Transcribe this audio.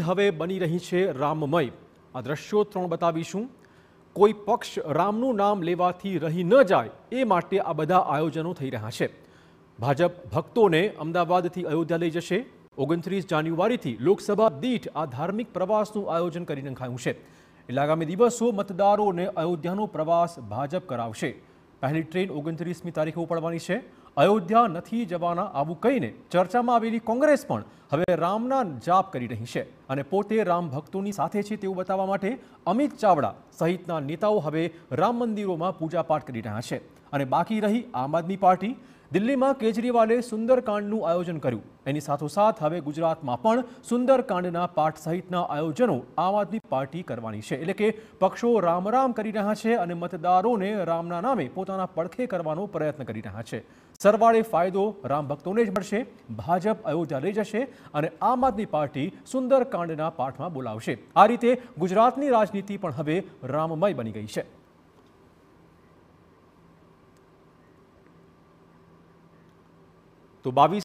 હવે બની રહી છે રામમય આ દ્રશ્યો ત્રણ બતાવીશું કોઈ પક્ષ રામનું નામ લેવાથી રહી ન જાય એ માટે આ બધા આયોજનો થઈ રહ્યા છે ભાજપ ભક્તોને અમદાવાદથી અયોધ્યા લઈ જશે ઓગણત્રીસ જાન્યુઆરીથી લોકસભા દીઠ આ ધાર્મિક પ્રવાસનું આયોજન કરી નખાયું છે એટલે આગામી દિવસો મતદારોને અયોધ્યાનો પ્રવાસ ભાજપ કરાવશે પહેલી ટ્રેન ઓગણત્રીસમી તારીખે ઉપડવાની છે અયોધ્યા નથી જવાના આવું કહીને ચર્ચામાં આવેલી કોંગ્રેસ પણ હવે રામના જાપ કરી રહી છે અને પોતે રામ ભક્તોની સાથે છે તેવું બતાવવા માટે અમિત ચાવડા સહિતના નેતાઓ હવે રામ મંદિરોમાં પૂજાપાઠ કરી રહ્યા છે અને બાકી રહી આમ આદમી પાર્ટી દિલ્હીમાં કેજરીવાલે સુંદરકાંડનું આયોજન કર્યું એની સાથોસાથ હવે ગુજરાતમાં પણ સુંદરકાંડના પાઠ સહિતના આયોજનો આમ આદમી પાર્ટી કરવાની છે એટલે કે પક્ષો રામ રામ કરી રહ્યા છે અને મતદારોને રામના નામે પોતાના પડખે કરવાનો પ્રયત્ન કરી રહ્યા છે સરવાળે ફાયદો રામ ભક્તોને જ મળશે ભાજપ અયોધ્યા લઈ જશે અને આમ આદમી પાર્ટી સુંદરકાંડના પાઠમાં બોલાવશે આ રીતે ગુજરાતની રાજનીતિ પણ હવે રામમય બની ગઈ છે તો બાવીસ